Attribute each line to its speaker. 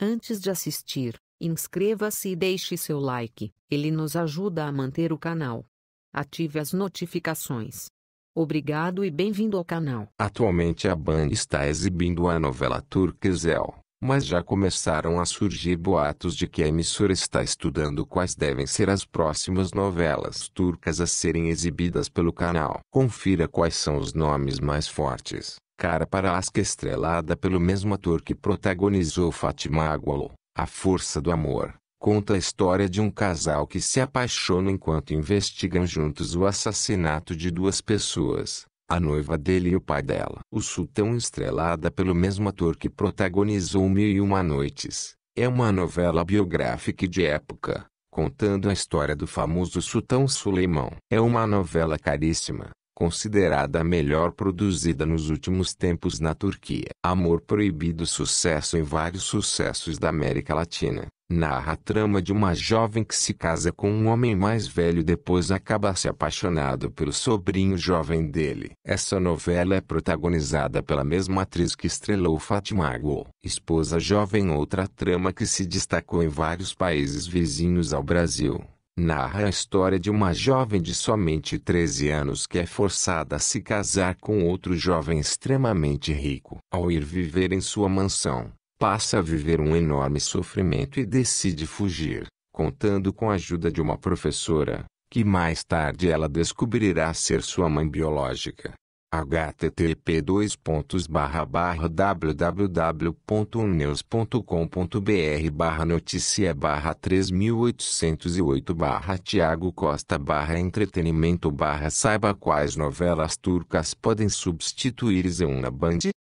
Speaker 1: Antes de assistir, inscreva-se e deixe seu like, ele nos ajuda a manter o canal. Ative as notificações. Obrigado e bem-vindo ao canal. Atualmente a Band está exibindo a novela Turquesel mas já começaram a surgir boatos de que a emissora está estudando quais devem ser as próximas novelas turcas a serem exibidas pelo canal. Confira quais são os nomes mais fortes. Cara para Asca estrelada pelo mesmo ator que protagonizou Fatima Agualo, A Força do Amor, conta a história de um casal que se apaixona enquanto investigam juntos o assassinato de duas pessoas a noiva dele e o pai dela. O Sultão estrelada pelo mesmo ator que protagonizou Mil e Uma Noites, é uma novela biográfica de época, contando a história do famoso Sultão Suleimão. É uma novela caríssima, considerada a melhor produzida nos últimos tempos na Turquia. Amor Proibido sucesso em vários sucessos da América Latina narra a trama de uma jovem que se casa com um homem mais velho e depois acaba se apaixonado pelo sobrinho jovem dele. Essa novela é protagonizada pela mesma atriz que estrelou Fatima Agul, esposa jovem, outra trama que se destacou em vários países vizinhos ao Brasil. Narra a história de uma jovem de somente 13 anos que é forçada a se casar com outro jovem extremamente rico. Ao ir viver em sua mansão, passa a viver um enorme sofrimento e decide fugir, contando com a ajuda de uma professora, que mais tarde ela descobrirá ser sua mãe biológica. http://www.uneus.com.br barra notícia barra 3808 barra Tiago Costa barra entretenimento barra saiba quais novelas turcas podem substituir Zeuna Band